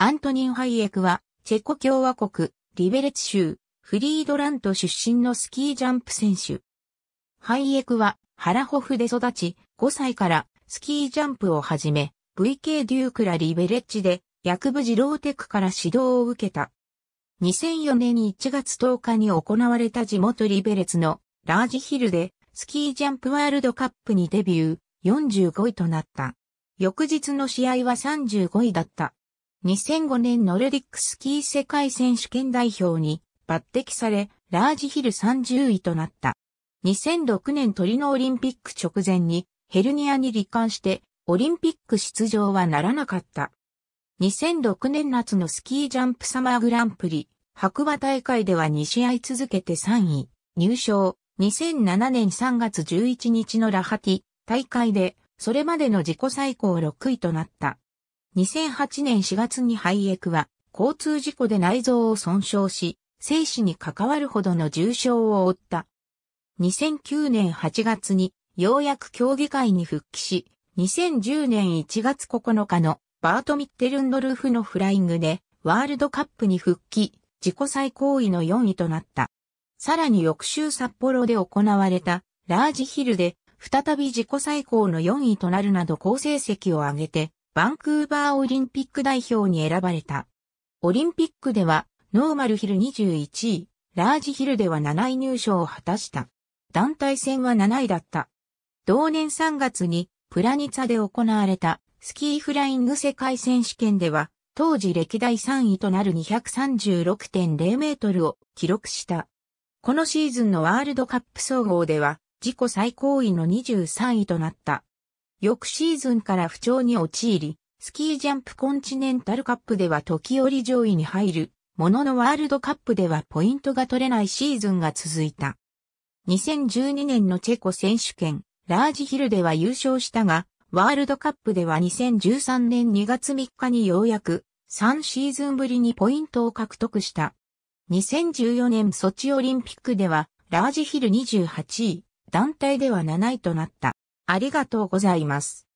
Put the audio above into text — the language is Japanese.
アントニン・ハイエクは、チェコ共和国、リベレツ州、フリードラント出身のスキージャンプ選手。ハイエクは、ハラホフで育ち、5歳からスキージャンプを始め、VK デュークラリベレッジで、薬部ジローテクから指導を受けた。2004年1月10日に行われた地元リベレツのラージヒルでスキージャンプワールドカップにデビュー45位となった。翌日の試合は35位だった。2005年ノルディックスキー世界選手権代表に抜擢され、ラージヒル30位となった。2006年トリノオリンピック直前にヘルニアに罹患してオリンピック出場はならなかった。2006年夏のスキージャンプサマーグランプリ、白馬大会では2試合続けて3位、入賞。2007年3月11日のラハティ大会で、それまでの自己最高6位となった。2008年4月に肺エクは交通事故で内臓を損傷し、生死に関わるほどの重傷を負った。2009年8月にようやく競技会に復帰し、2010年1月9日のバート・ミッテルンドルフのフライングでワールドカップに復帰、自己最高位の4位となった。さらに翌週札幌で行われたラージヒルで再び自己最高の4位となるなど好成績を上げてバンクーバーオリンピック代表に選ばれた。オリンピックでは、ノーマルヒル21位、ラージヒルでは7位入賞を果たした。団体戦は7位だった。同年3月に、プラニツァで行われた、スキーフライング世界選手権では、当時歴代3位となる236.0メートルを記録した。このシーズンのワールドカップ総合では、自己最高位の23位となった。翌シーズンから不調に陥り、スキージャンプコンチネンタルカップでは時折上位に入る、もののワールドカップではポイントが取れないシーズンが続いた。2012年のチェコ選手権、ラージヒルでは優勝したが、ワールドカップでは2013年2月3日にようやく3シーズンぶりにポイントを獲得した。2014年ソチオリンピックではラージヒル28位、団体では7位となった。ありがとうございます。